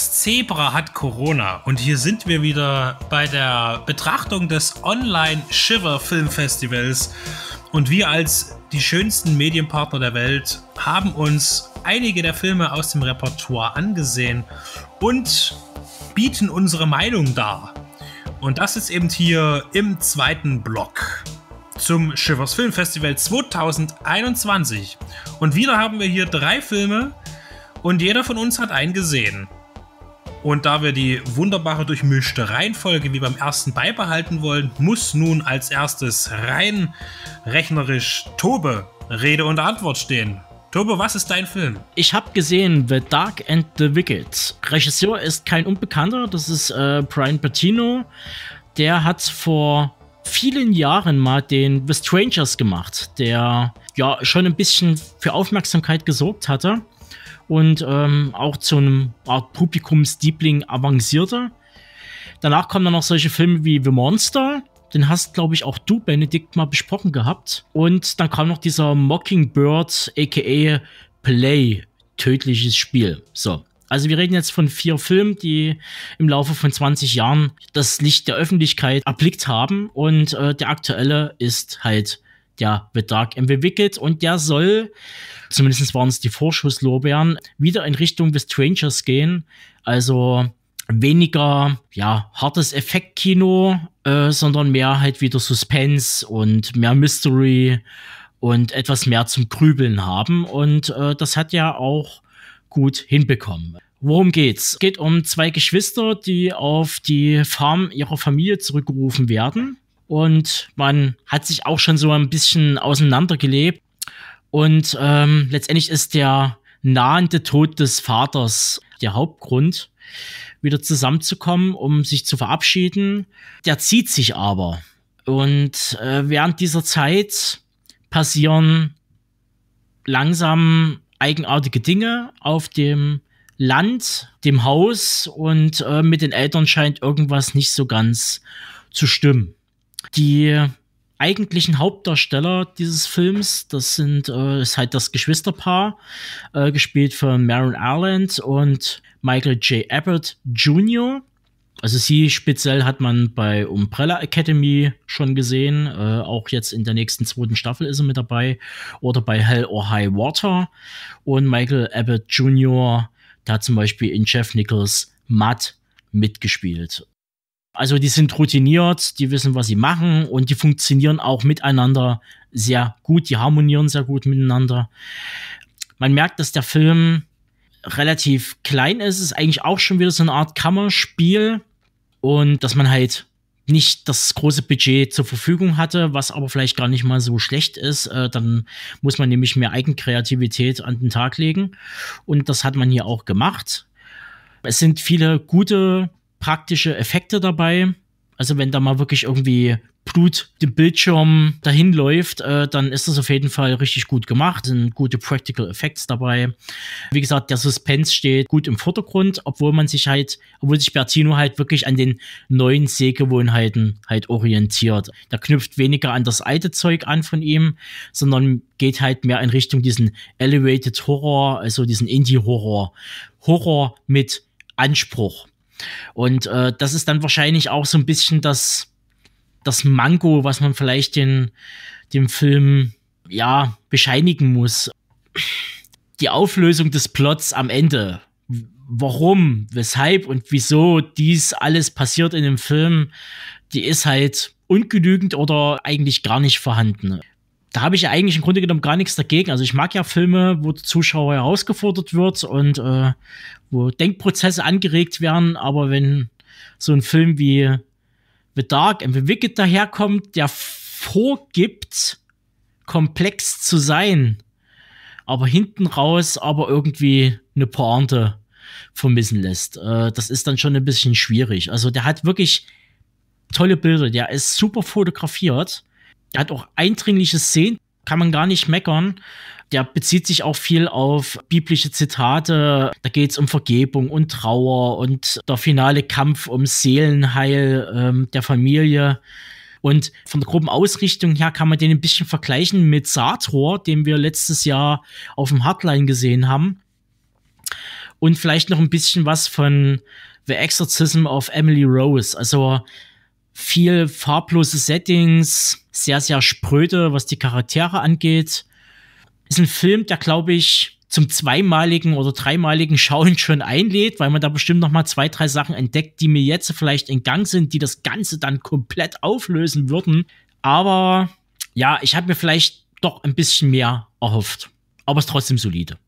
Das Zebra hat Corona und hier sind wir wieder bei der Betrachtung des Online Shiver Film Festivals und wir als die schönsten Medienpartner der Welt haben uns einige der Filme aus dem Repertoire angesehen und bieten unsere Meinung dar. Und das ist eben hier im zweiten Block zum Shivers Film Festival 2021. Und wieder haben wir hier drei Filme und jeder von uns hat einen gesehen. Und da wir die wunderbare durchmischte Reihenfolge wie beim ersten beibehalten wollen, muss nun als erstes rein rechnerisch Tobe Rede und Antwort stehen. Tobe, was ist dein Film? Ich habe gesehen The Dark and the Wicked. Regisseur ist kein Unbekannter, das ist äh, Brian Patino. Der hat vor vielen Jahren mal den The Strangers gemacht, der ja schon ein bisschen für Aufmerksamkeit gesorgt hatte und ähm, auch zu einem Art Publikumsdiebling avancierte. Danach kommen dann noch solche Filme wie The Monster. Den hast, glaube ich, auch du, Benedikt, mal besprochen gehabt. Und dann kam noch dieser Mockingbird, aka Play, tödliches Spiel. So. Also wir reden jetzt von vier Filmen, die im Laufe von 20 Jahren das Licht der Öffentlichkeit erblickt haben. Und äh, der aktuelle ist halt ja, The Dark M bewickelt und der soll, zumindest waren es die Vorschusslorbeeren, wieder in Richtung The Strangers gehen. Also weniger ja, hartes Effektkino, äh, sondern mehr halt wieder Suspense und mehr Mystery und etwas mehr zum Grübeln haben. Und äh, das hat ja auch gut hinbekommen. Worum geht's? Es geht um zwei Geschwister, die auf die Farm ihrer Familie zurückgerufen werden und man hat sich auch schon so ein bisschen auseinandergelebt. Und ähm, letztendlich ist der nahende Tod des Vaters der Hauptgrund, wieder zusammenzukommen, um sich zu verabschieden. Der zieht sich aber. Und äh, während dieser Zeit passieren langsam eigenartige Dinge auf dem Land, dem Haus und äh, mit den Eltern scheint irgendwas nicht so ganz zu stimmen. Die eigentlichen Hauptdarsteller dieses Films, das sind äh, ist halt das Geschwisterpaar, äh, gespielt von Maren Ireland und Michael J. Abbott Jr. Also sie speziell hat man bei Umbrella Academy schon gesehen, äh, auch jetzt in der nächsten zweiten Staffel ist sie mit dabei oder bei Hell or High Water und Michael Abbott Jr. Da hat zum Beispiel in Jeff Nichols Matt mitgespielt. Also die sind routiniert, die wissen, was sie machen und die funktionieren auch miteinander sehr gut, die harmonieren sehr gut miteinander. Man merkt, dass der Film relativ klein ist, ist eigentlich auch schon wieder so eine Art Kammerspiel und dass man halt nicht das große Budget zur Verfügung hatte, was aber vielleicht gar nicht mal so schlecht ist, äh, dann muss man nämlich mehr Eigenkreativität an den Tag legen. Und das hat man hier auch gemacht. Es sind viele gute praktische Effekte dabei. Also wenn da mal wirklich irgendwie Blut dem Bildschirm dahin läuft, äh, dann ist das auf jeden Fall richtig gut gemacht. Sind gute Practical Effects dabei. Wie gesagt, der Suspense steht gut im Vordergrund, obwohl man sich halt, obwohl sich Bertino halt wirklich an den neuen Sehgewohnheiten halt orientiert. Da knüpft weniger an das alte Zeug an von ihm, sondern geht halt mehr in Richtung diesen Elevated Horror, also diesen Indie Horror. Horror mit Anspruch. Und äh, das ist dann wahrscheinlich auch so ein bisschen das, das Manko, was man vielleicht den, dem Film ja bescheinigen muss. Die Auflösung des Plots am Ende. Warum, weshalb und wieso dies alles passiert in dem Film, die ist halt ungenügend oder eigentlich gar nicht vorhanden da habe ich ja eigentlich im Grunde genommen gar nichts dagegen. Also ich mag ja Filme, wo der Zuschauer herausgefordert wird und äh, wo Denkprozesse angeregt werden. Aber wenn so ein Film wie The Dark and The Wicked daherkommt, der vorgibt, komplex zu sein, aber hinten raus aber irgendwie eine Pointe vermissen lässt, äh, das ist dann schon ein bisschen schwierig. Also der hat wirklich tolle Bilder, der ist super fotografiert er hat auch eindringliche Szenen, kann man gar nicht meckern. Der bezieht sich auch viel auf biblische Zitate. Da geht es um Vergebung und Trauer und der finale Kampf um Seelenheil ähm, der Familie. Und von der groben Ausrichtung her kann man den ein bisschen vergleichen mit Sartor, den wir letztes Jahr auf dem Hardline gesehen haben. Und vielleicht noch ein bisschen was von The Exorcism of Emily Rose. Also viel farblose Settings, sehr, sehr spröde, was die Charaktere angeht. Ist ein Film, der, glaube ich, zum zweimaligen oder dreimaligen Schauen schon einlädt, weil man da bestimmt noch mal zwei, drei Sachen entdeckt, die mir jetzt vielleicht in Gang sind, die das Ganze dann komplett auflösen würden. Aber ja, ich habe mir vielleicht doch ein bisschen mehr erhofft. Aber es ist trotzdem solide.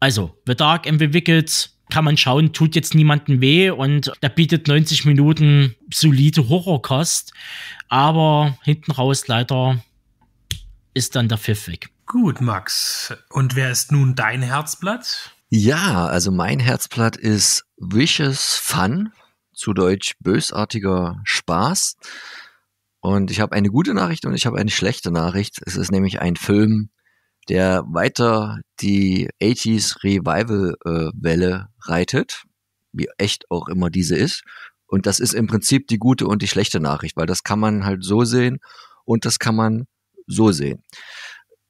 Also, The Dark and The Wicked kann man schauen, tut jetzt niemandem weh und da bietet 90 Minuten solide Horrorkost. Aber hinten raus leider ist dann der Pfiff weg. Gut, Max. Und wer ist nun dein Herzblatt? Ja, also mein Herzblatt ist Vicious Fun, zu Deutsch bösartiger Spaß. Und ich habe eine gute Nachricht und ich habe eine schlechte Nachricht. Es ist nämlich ein Film, der weiter die 80s Revival-Welle äh, reitet, wie echt auch immer diese ist. Und das ist im Prinzip die gute und die schlechte Nachricht, weil das kann man halt so sehen und das kann man so sehen.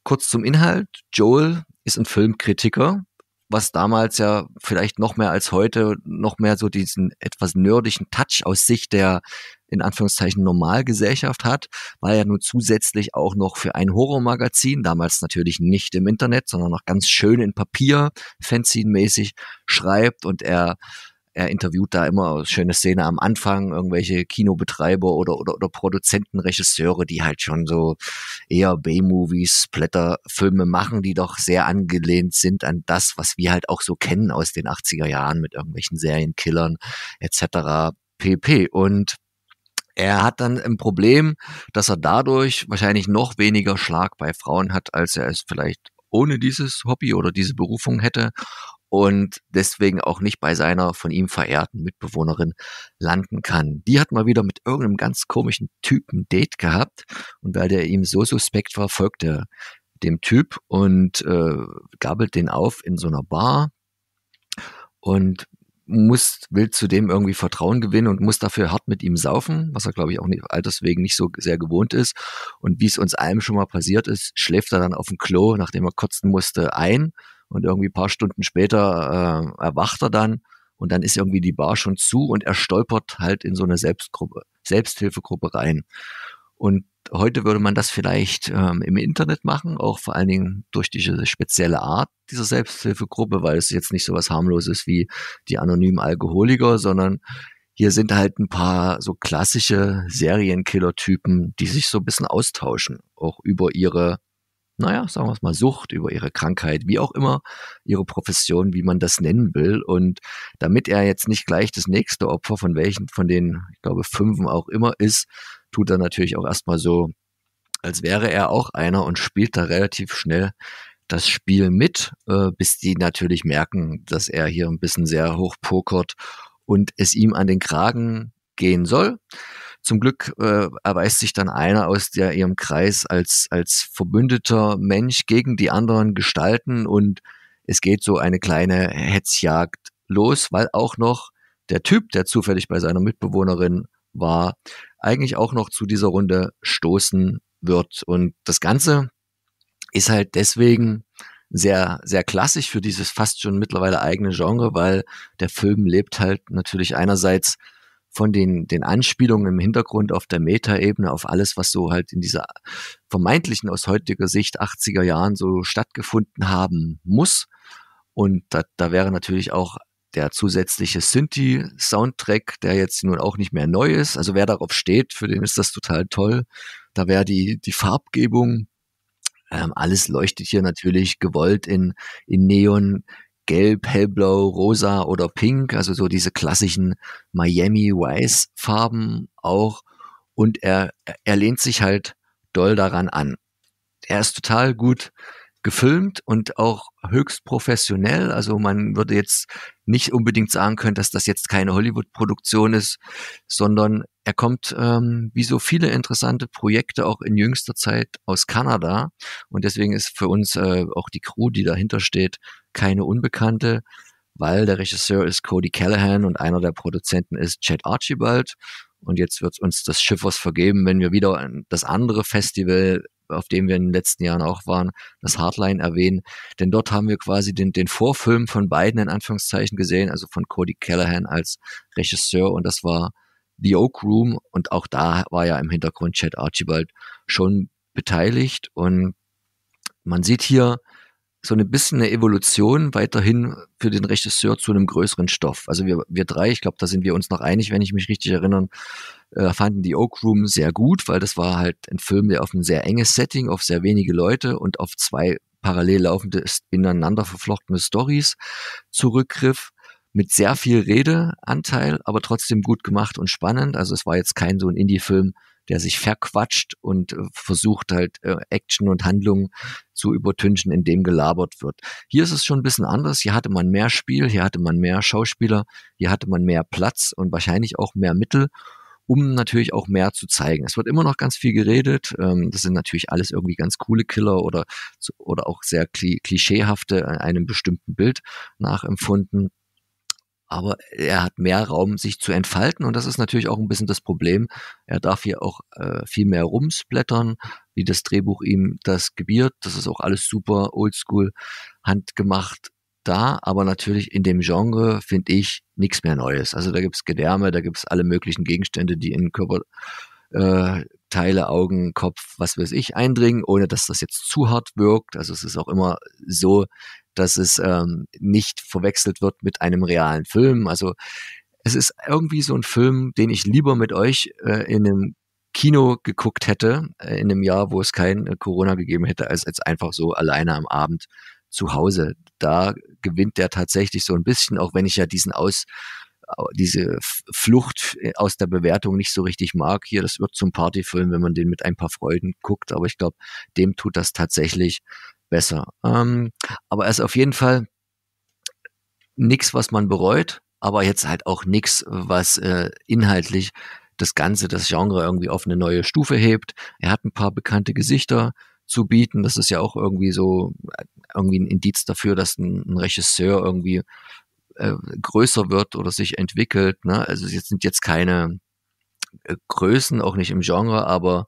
Kurz zum Inhalt. Joel ist ein Filmkritiker, was damals ja vielleicht noch mehr als heute noch mehr so diesen etwas nördischen Touch aus Sicht der in Anführungszeichen Normalgesellschaft hat, war ja nun zusätzlich auch noch für ein Horrormagazin, damals natürlich nicht im Internet, sondern noch ganz schön in Papier, fanzine-mäßig schreibt und er er interviewt da immer schöne Szene am Anfang, irgendwelche Kinobetreiber oder, oder, oder Produzenten, Regisseure, die halt schon so eher B-Movies, Blätterfilme machen, die doch sehr angelehnt sind an das, was wir halt auch so kennen aus den 80er Jahren mit irgendwelchen Serienkillern etc. pp. Und er hat dann ein Problem, dass er dadurch wahrscheinlich noch weniger Schlag bei Frauen hat, als er es vielleicht ohne dieses Hobby oder diese Berufung hätte und deswegen auch nicht bei seiner von ihm verehrten Mitbewohnerin landen kann. Die hat mal wieder mit irgendeinem ganz komischen Typen Date gehabt und weil der ihm so suspekt war, folgt er dem Typ und äh, gabelt den auf in so einer Bar und muss, will zudem irgendwie Vertrauen gewinnen und muss dafür hart mit ihm saufen, was er, glaube ich, auch nicht, alterswegen nicht so sehr gewohnt ist. Und wie es uns allem schon mal passiert ist, schläft er dann auf dem Klo, nachdem er kotzen musste, ein und irgendwie ein paar Stunden später äh, erwacht er dann und dann ist irgendwie die Bar schon zu und er stolpert halt in so eine Selbstgruppe, Selbsthilfegruppe rein. Und heute würde man das vielleicht ähm, im Internet machen, auch vor allen Dingen durch diese spezielle Art dieser Selbsthilfegruppe, weil es jetzt nicht so was harmloses wie die anonymen Alkoholiker, sondern hier sind halt ein paar so klassische Serienkiller-Typen, die sich so ein bisschen austauschen, auch über ihre naja, sagen wir es mal, Sucht, über ihre Krankheit, wie auch immer, ihre Profession, wie man das nennen will. Und damit er jetzt nicht gleich das nächste Opfer von welchen, von den, ich glaube, fünfen auch immer ist, tut er natürlich auch erstmal so, als wäre er auch einer und spielt da relativ schnell das Spiel mit, äh, bis die natürlich merken, dass er hier ein bisschen sehr hoch pokert und es ihm an den Kragen gehen soll. Zum Glück äh, erweist sich dann einer aus der, ihrem Kreis als, als verbündeter Mensch gegen die anderen Gestalten und es geht so eine kleine Hetzjagd los, weil auch noch der Typ, der zufällig bei seiner Mitbewohnerin war, eigentlich auch noch zu dieser Runde stoßen wird. Und das Ganze ist halt deswegen sehr, sehr klassisch für dieses fast schon mittlerweile eigene Genre, weil der Film lebt halt natürlich einerseits von den, den Anspielungen im Hintergrund auf der Metaebene, auf alles, was so halt in dieser vermeintlichen aus heutiger Sicht 80er Jahren so stattgefunden haben muss. Und da, da wäre natürlich auch der zusätzliche Synthi-Soundtrack, der jetzt nun auch nicht mehr neu ist. Also wer darauf steht, für den ist das total toll. Da wäre die, die Farbgebung, ähm, alles leuchtet hier natürlich gewollt in, in Neon gelb, hellblau, rosa oder pink, also so diese klassischen Miami Vice Farben auch. Und er, er lehnt sich halt doll daran an. Er ist total gut gefilmt und auch höchst professionell. Also man würde jetzt nicht unbedingt sagen können, dass das jetzt keine Hollywood-Produktion ist, sondern er kommt, ähm, wie so viele interessante Projekte, auch in jüngster Zeit aus Kanada. Und deswegen ist für uns äh, auch die Crew, die dahinter steht, keine Unbekannte, weil der Regisseur ist Cody Callahan und einer der Produzenten ist Chad Archibald. Und jetzt wird uns das Schiffers vergeben, wenn wir wieder das andere Festival auf dem wir in den letzten Jahren auch waren, das Hardline erwähnen. Denn dort haben wir quasi den, den Vorfilm von beiden in Anführungszeichen gesehen, also von Cody Callahan als Regisseur und das war The Oak Room und auch da war ja im Hintergrund Chad Archibald schon beteiligt und man sieht hier so ein bisschen eine Evolution weiterhin für den Regisseur zu einem größeren Stoff. Also wir, wir drei, ich glaube, da sind wir uns noch einig, wenn ich mich richtig erinnere, äh, fanden die Oak Room sehr gut, weil das war halt ein Film, der auf ein sehr enges Setting, auf sehr wenige Leute und auf zwei parallel laufende, ineinander verflochtene Stories zurückgriff mit sehr viel Redeanteil, aber trotzdem gut gemacht und spannend. Also es war jetzt kein so ein Indie-Film, der sich verquatscht und äh, versucht halt äh, Action und Handlungen zu übertünchen, in dem gelabert wird. Hier ist es schon ein bisschen anders. Hier hatte man mehr Spiel, hier hatte man mehr Schauspieler, hier hatte man mehr Platz und wahrscheinlich auch mehr Mittel um natürlich auch mehr zu zeigen. Es wird immer noch ganz viel geredet. Ähm, das sind natürlich alles irgendwie ganz coole Killer oder, oder auch sehr klischeehafte äh, einem bestimmten Bild nachempfunden aber er hat mehr Raum, sich zu entfalten. Und das ist natürlich auch ein bisschen das Problem. Er darf hier auch äh, viel mehr rumsblättern, wie das Drehbuch ihm das gebiert. Das ist auch alles super oldschool, handgemacht da, aber natürlich in dem Genre finde ich nichts mehr Neues. Also da gibt es Gedärme, da gibt es alle möglichen Gegenstände, die in Körperteile, äh, Augen, Kopf, was weiß ich, eindringen, ohne dass das jetzt zu hart wirkt. Also es ist auch immer so, dass es ähm, nicht verwechselt wird mit einem realen Film. Also es ist irgendwie so ein Film, den ich lieber mit euch äh, in einem Kino geguckt hätte, äh, in einem Jahr, wo es kein äh, Corona gegeben hätte, als, als einfach so alleine am Abend zu Hause. Da gewinnt der tatsächlich so ein bisschen, auch wenn ich ja diesen aus diese Flucht äh, aus der Bewertung nicht so richtig mag. Hier, das wird zum Partyfilm, wenn man den mit ein paar Freuden guckt. Aber ich glaube, dem tut das tatsächlich besser. Ähm, aber er ist auf jeden Fall nichts, was man bereut, aber jetzt halt auch nichts, was äh, inhaltlich das Ganze, das Genre irgendwie auf eine neue Stufe hebt. Er hat ein paar bekannte Gesichter zu bieten. Das ist ja auch irgendwie so äh, irgendwie ein Indiz dafür, dass ein, ein Regisseur irgendwie äh, größer wird oder sich entwickelt. Ne? Also es sind jetzt keine äh, Größen, auch nicht im Genre, aber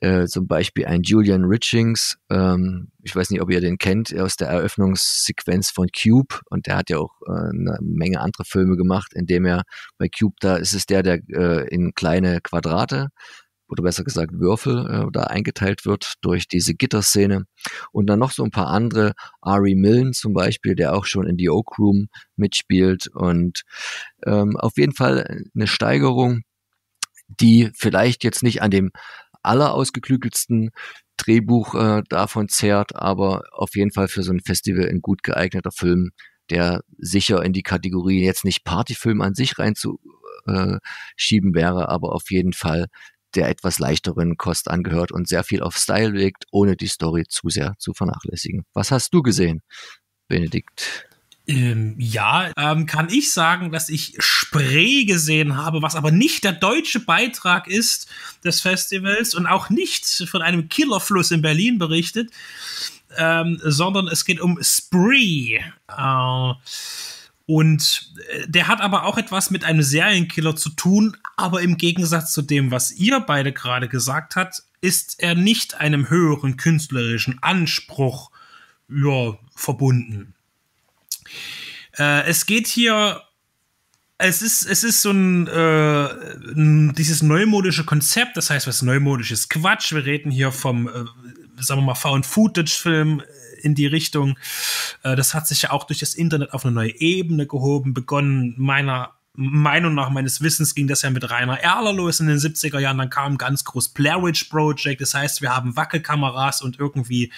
äh, zum Beispiel ein Julian Richings, ähm, ich weiß nicht, ob ihr den kennt, aus der Eröffnungssequenz von Cube und der hat ja auch äh, eine Menge andere Filme gemacht, indem er bei Cube, da ist es der, der äh, in kleine Quadrate oder besser gesagt Würfel äh, da eingeteilt wird durch diese Gitterszene. Und dann noch so ein paar andere, Ari Millen zum Beispiel, der auch schon in The Oak Room mitspielt. Und ähm, auf jeden Fall eine Steigerung, die vielleicht jetzt nicht an dem allerausgeklügelsten Drehbuch äh, davon zehrt, aber auf jeden Fall für so ein Festival ein gut geeigneter Film, der sicher in die Kategorie jetzt nicht Partyfilm an sich reinzuschieben äh, wäre, aber auf jeden Fall der etwas leichteren Kost angehört und sehr viel auf Style legt, ohne die Story zu sehr zu vernachlässigen. Was hast du gesehen, Benedikt? Ähm, ja, ähm, kann ich sagen, dass ich Spray gesehen habe, was aber nicht der deutsche Beitrag ist des Festivals und auch nicht von einem Killerfluss in Berlin berichtet, ähm, sondern es geht um Spree. Äh, und äh, der hat aber auch etwas mit einem Serienkiller zu tun, aber im Gegensatz zu dem, was ihr beide gerade gesagt habt, ist er nicht einem höheren künstlerischen Anspruch ja, verbunden. Äh, es geht hier es ist, es ist so ein, äh, ein, dieses neumodische Konzept, das heißt, was neumodisches Quatsch. Wir reden hier vom, äh, sagen wir mal, Found-Footage-Film äh, in die Richtung. Äh, das hat sich ja auch durch das Internet auf eine neue Ebene gehoben, begonnen meiner Meinung nach meines Wissens ging das ja mit Rainer Erler los in den 70er Jahren. Dann kam ganz groß Blair Witch Project. Das heißt, wir haben Wackelkameras und irgendwie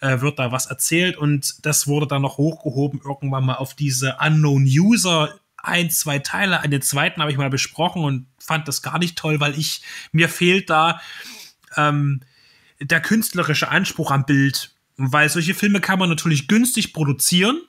äh, wird da was erzählt. Und das wurde dann noch hochgehoben irgendwann mal auf diese Unknown User ein, zwei Teile. Den zweiten habe ich mal besprochen und fand das gar nicht toll, weil ich, mir fehlt da ähm, der künstlerische Anspruch am Bild. Weil solche Filme kann man natürlich günstig produzieren.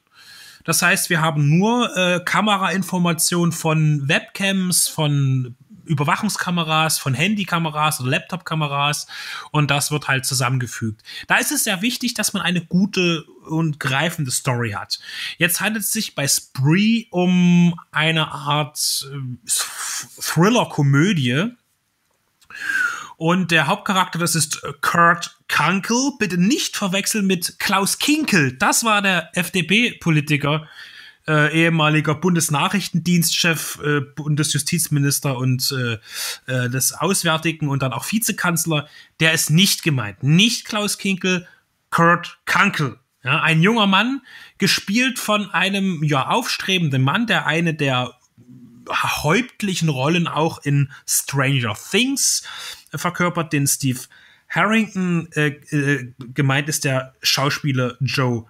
Das heißt, wir haben nur äh, Kamerainformationen von Webcams, von Überwachungskameras, von Handykameras oder Laptopkameras und das wird halt zusammengefügt. Da ist es sehr wichtig, dass man eine gute und greifende Story hat. Jetzt handelt es sich bei Spree um eine Art äh, Thriller-Komödie. Und der Hauptcharakter, das ist Kurt Kankel. Bitte nicht verwechseln mit Klaus Kinkel. Das war der FDP-Politiker, äh, ehemaliger Bundesnachrichtendienstchef, äh, Bundesjustizminister und äh, äh, des Auswärtigen und dann auch Vizekanzler, der ist nicht gemeint. Nicht Klaus Kinkel, Kurt Kankel. Ja, ein junger Mann, gespielt von einem ja, aufstrebenden Mann, der eine der häuptlichen Rollen auch in Stranger Things verkörpert, den Steve Harrington. Äh, äh, gemeint ist der Schauspieler Joe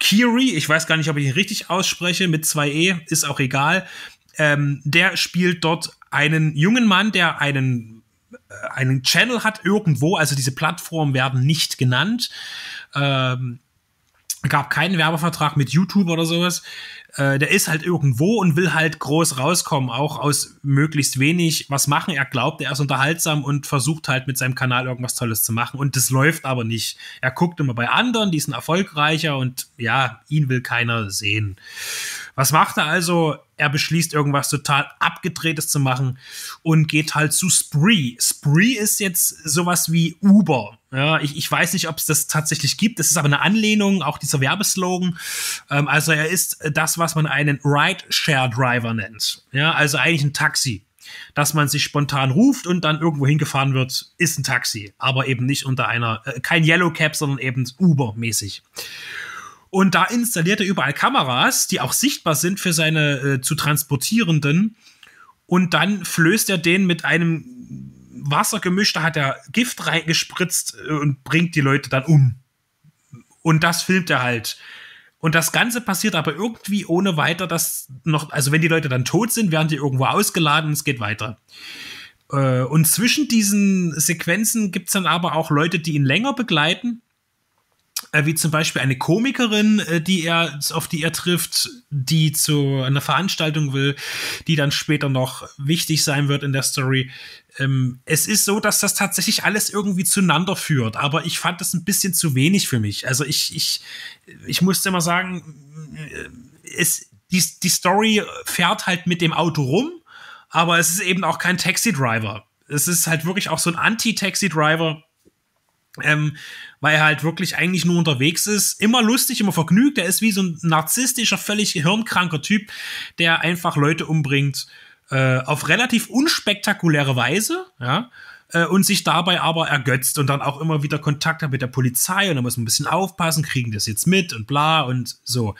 Kiri, ich weiß gar nicht, ob ich ihn richtig ausspreche, mit zwei E, ist auch egal. Ähm, der spielt dort einen jungen Mann, der einen, äh, einen Channel hat irgendwo, also diese Plattformen werden nicht genannt. Ähm, gab keinen Werbevertrag mit YouTube oder sowas. Äh, der ist halt irgendwo und will halt groß rauskommen, auch aus möglichst wenig was machen. Er glaubt, er ist unterhaltsam und versucht halt mit seinem Kanal irgendwas Tolles zu machen. Und das läuft aber nicht. Er guckt immer bei anderen, die sind erfolgreicher und ja, ihn will keiner sehen. Was macht er also? Er beschließt, irgendwas total Abgedrehtes zu machen und geht halt zu Spree. Spree ist jetzt sowas wie Uber ja, ich, ich weiß nicht, ob es das tatsächlich gibt. Es ist aber eine Anlehnung, auch dieser Werbeslogan. Ähm, also er ist das, was man einen rideshare driver nennt. Ja, also eigentlich ein Taxi. Dass man sich spontan ruft und dann irgendwo hingefahren wird, ist ein Taxi. Aber eben nicht unter einer, äh, kein Yellow Cab, sondern eben Uber-mäßig. Und da installiert er überall Kameras, die auch sichtbar sind für seine äh, zu transportierenden. Und dann flößt er den mit einem Wasser gemischt, da hat er Gift reingespritzt äh, und bringt die Leute dann um. Und das filmt er halt. Und das Ganze passiert aber irgendwie ohne weiter, dass noch, also wenn die Leute dann tot sind, werden die irgendwo ausgeladen und es geht weiter. Äh, und zwischen diesen Sequenzen gibt es dann aber auch Leute, die ihn länger begleiten äh, wie zum Beispiel eine Komikerin, äh, die er, auf die er trifft, die zu einer Veranstaltung will, die dann später noch wichtig sein wird in der Story. Ähm, es ist so, dass das tatsächlich alles irgendwie zueinander führt, aber ich fand das ein bisschen zu wenig für mich. Also ich, ich, ich musste immer sagen, äh, es, die, die Story fährt halt mit dem Auto rum, aber es ist eben auch kein Taxi-Driver. Es ist halt wirklich auch so ein Anti-Taxi-Driver ähm, weil er halt wirklich eigentlich nur unterwegs ist, immer lustig, immer vergnügt. Er ist wie so ein narzisstischer, völlig gehirnkranker Typ, der einfach Leute umbringt äh, auf relativ unspektakuläre Weise, ja, äh, und sich dabei aber ergötzt und dann auch immer wieder Kontakt hat mit der Polizei und da muss man ein bisschen aufpassen, kriegen das jetzt mit und bla und so.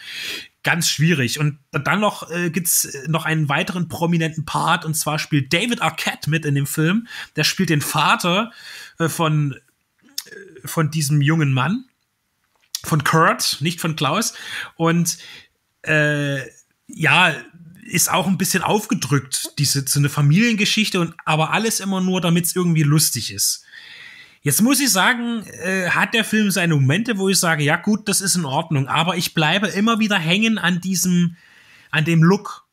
Ganz schwierig. Und dann noch äh, es äh, noch einen weiteren prominenten Part und zwar spielt David Arquette mit in dem Film. Der spielt den Vater äh, von von diesem jungen Mann, von Kurt, nicht von Klaus. Und äh, ja, ist auch ein bisschen aufgedrückt, diese so eine Familiengeschichte, und aber alles immer nur, damit es irgendwie lustig ist. Jetzt muss ich sagen, äh, hat der Film seine Momente, wo ich sage, ja gut, das ist in Ordnung, aber ich bleibe immer wieder hängen an diesem, an dem Look.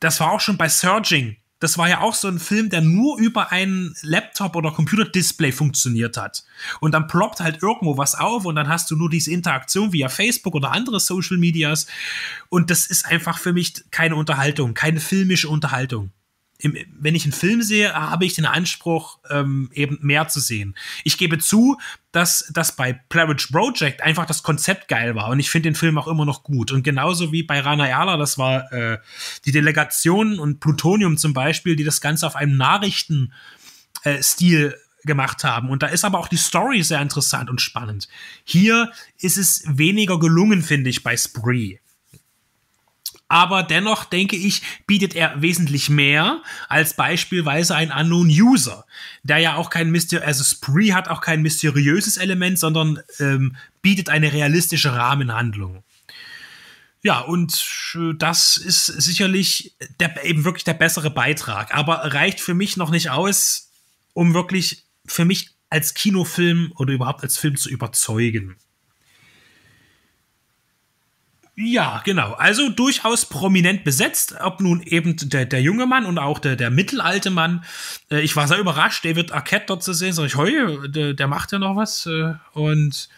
Das war auch schon bei Surging das war ja auch so ein Film, der nur über einen Laptop oder Computerdisplay funktioniert hat. Und dann ploppt halt irgendwo was auf und dann hast du nur diese Interaktion via Facebook oder andere Social Medias. Und das ist einfach für mich keine Unterhaltung, keine filmische Unterhaltung im, wenn ich einen Film sehe, habe ich den Anspruch, ähm, eben mehr zu sehen. Ich gebe zu, dass das bei Plavage Project einfach das Konzept geil war und ich finde den Film auch immer noch gut. Und genauso wie bei Rana Yala, das war äh, die Delegation und Plutonium zum Beispiel, die das Ganze auf einem Nachrichten äh, Stil gemacht haben. Und da ist aber auch die Story sehr interessant und spannend. Hier ist es weniger gelungen, finde ich, bei Spree aber dennoch denke ich, bietet er wesentlich mehr als beispielsweise ein Unknown User, der ja auch kein Myster also Spree hat auch kein mysteriöses Element, sondern ähm, bietet eine realistische Rahmenhandlung. Ja, und äh, das ist sicherlich der, eben wirklich der bessere Beitrag, aber reicht für mich noch nicht aus, um wirklich für mich als Kinofilm oder überhaupt als Film zu überzeugen. Ja, genau. Also durchaus prominent besetzt, ob nun eben der, der junge Mann und auch der, der mittelalte Mann. Äh, ich war sehr überrascht, David Arquette dort zu sehen. Sag ich, heu, der, der macht ja noch was. Äh, und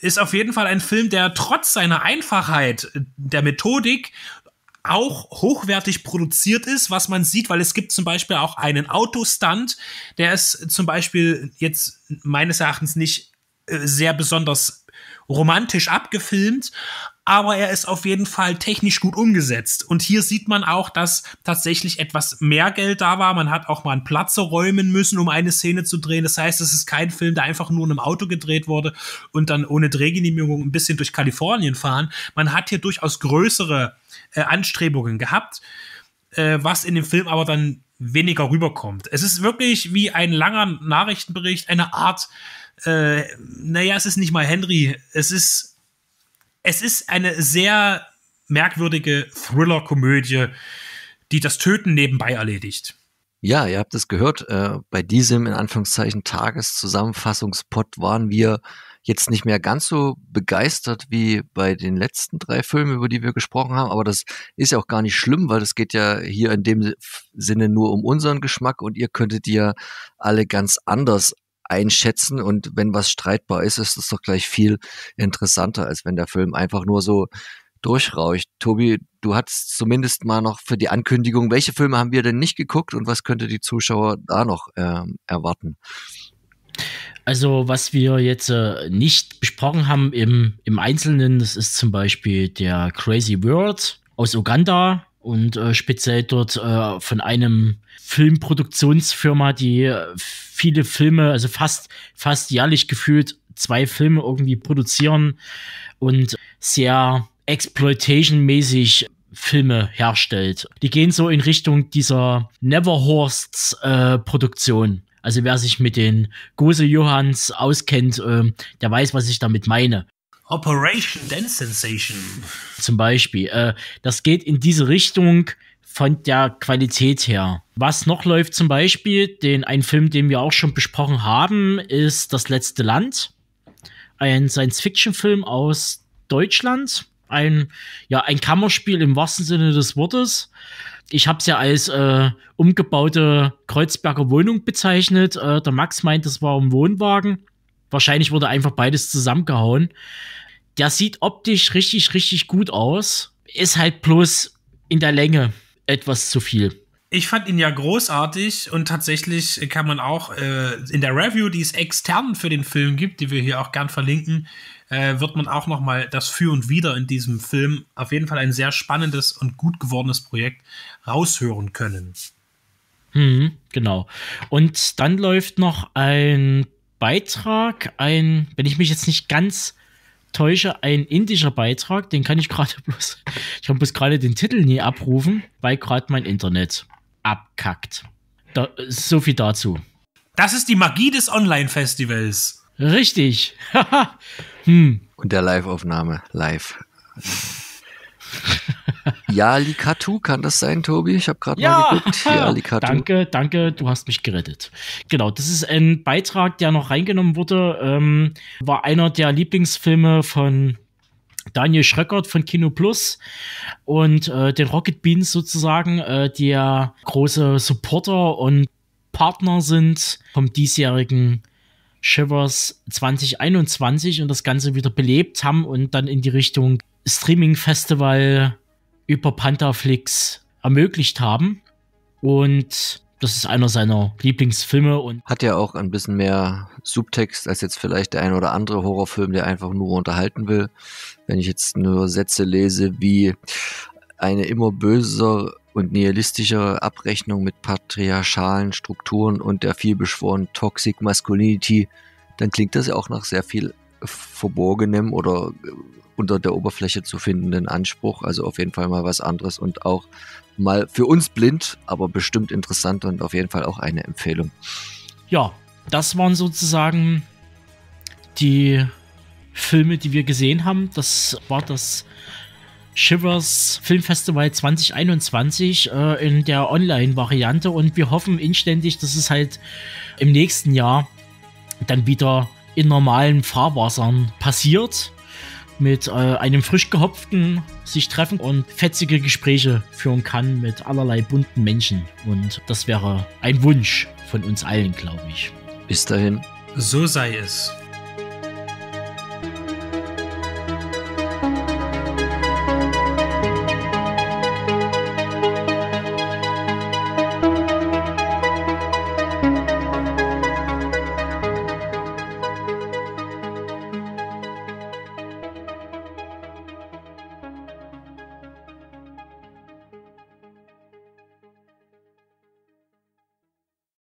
ist auf jeden Fall ein Film, der trotz seiner Einfachheit äh, der Methodik auch hochwertig produziert ist, was man sieht, weil es gibt zum Beispiel auch einen Autostunt, der ist zum Beispiel jetzt meines Erachtens nicht sehr besonders romantisch abgefilmt, aber er ist auf jeden Fall technisch gut umgesetzt. Und hier sieht man auch, dass tatsächlich etwas mehr Geld da war. Man hat auch mal einen Platz räumen müssen, um eine Szene zu drehen. Das heißt, es ist kein Film, der einfach nur in einem Auto gedreht wurde und dann ohne Drehgenehmigung ein bisschen durch Kalifornien fahren. Man hat hier durchaus größere äh, Anstrebungen gehabt, äh, was in dem Film aber dann weniger rüberkommt. Es ist wirklich wie ein langer Nachrichtenbericht, eine Art, äh, naja, es ist nicht mal Henry, es ist es ist eine sehr merkwürdige Thriller-Komödie, die das Töten nebenbei erledigt. Ja, ihr habt es gehört. Äh, bei diesem in Anführungszeichen Tageszusammenfassungspot waren wir jetzt nicht mehr ganz so begeistert wie bei den letzten drei Filmen, über die wir gesprochen haben. Aber das ist ja auch gar nicht schlimm, weil es geht ja hier in dem Sinne nur um unseren Geschmack und ihr könntet die ja alle ganz anders einschätzen. Und wenn was streitbar ist, ist es doch gleich viel interessanter, als wenn der Film einfach nur so durchrauscht. Tobi, du hattest zumindest mal noch für die Ankündigung, welche Filme haben wir denn nicht geguckt und was könnte die Zuschauer da noch äh, erwarten? Also, was wir jetzt äh, nicht besprochen haben im, im Einzelnen, das ist zum Beispiel der Crazy World aus Uganda und äh, speziell dort äh, von einem Filmproduktionsfirma, die äh, viele Filme, also fast, fast jährlich gefühlt zwei Filme irgendwie produzieren und sehr exploitation-mäßig Filme herstellt. Die gehen so in Richtung dieser Neverhorsts äh, Produktion. Also wer sich mit den Gose Johanns auskennt, äh, der weiß, was ich damit meine. Operation Dance Sensation. Zum Beispiel. Äh, das geht in diese Richtung von der Qualität her. Was noch läuft zum Beispiel, den einen Film, den wir auch schon besprochen haben, ist Das letzte Land. Ein Science-Fiction-Film aus Deutschland. Ein, ja, ein Kammerspiel im wahrsten Sinne des Wortes. Ich habe es ja als äh, umgebaute Kreuzberger Wohnung bezeichnet. Äh, der Max meint, es war ein Wohnwagen wahrscheinlich wurde einfach beides zusammengehauen. Der sieht optisch richtig, richtig gut aus. Ist halt bloß in der Länge etwas zu viel. Ich fand ihn ja großartig und tatsächlich kann man auch äh, in der Review, die es extern für den Film gibt, die wir hier auch gern verlinken, äh, wird man auch noch mal das Für und Wider in diesem Film auf jeden Fall ein sehr spannendes und gut gewordenes Projekt raushören können. Mhm, genau. Und dann läuft noch ein Beitrag, ein, wenn ich mich jetzt nicht ganz täusche, ein indischer Beitrag, den kann ich gerade bloß, ich habe bloß gerade den Titel nie abrufen, weil gerade mein Internet abkackt. Da, so viel dazu. Das ist die Magie des Online-Festivals. Richtig. hm. Und der Live-Aufnahme. Live. -Aufnahme. live ja, Likatu, kann das sein, Tobi? Ich habe gerade ja, mal geguckt. Ja, Danke, danke, du hast mich gerettet. Genau, das ist ein Beitrag, der noch reingenommen wurde. Ähm, war einer der Lieblingsfilme von Daniel Schröckert von Kino Plus und äh, den Rocket Beans sozusagen, äh, ja große Supporter und Partner sind vom diesjährigen Shivers 2021 und das Ganze wieder belebt haben und dann in die Richtung Streaming-Festival über Pantherflix ermöglicht haben. Und das ist einer seiner Lieblingsfilme und hat ja auch ein bisschen mehr Subtext als jetzt vielleicht der ein oder andere Horrorfilm, der einfach nur unterhalten will. Wenn ich jetzt nur Sätze lese wie eine immer böser und nihilistische Abrechnung mit patriarchalen Strukturen und der vielbeschworenen Toxic Masculinity, dann klingt das ja auch nach sehr viel Verborgenem oder unter der Oberfläche zu findenden Anspruch. Also auf jeden Fall mal was anderes und auch mal für uns blind, aber bestimmt interessant und auf jeden Fall auch eine Empfehlung. Ja, das waren sozusagen die Filme, die wir gesehen haben. Das war das Shivers Filmfestival 2021 äh, in der Online-Variante und wir hoffen inständig, dass es halt im nächsten Jahr dann wieder in normalen Fahrwassern passiert mit äh, einem frisch gehopften sich treffen und fetzige Gespräche führen kann mit allerlei bunten Menschen. Und das wäre ein Wunsch von uns allen, glaube ich. Bis dahin. So sei es.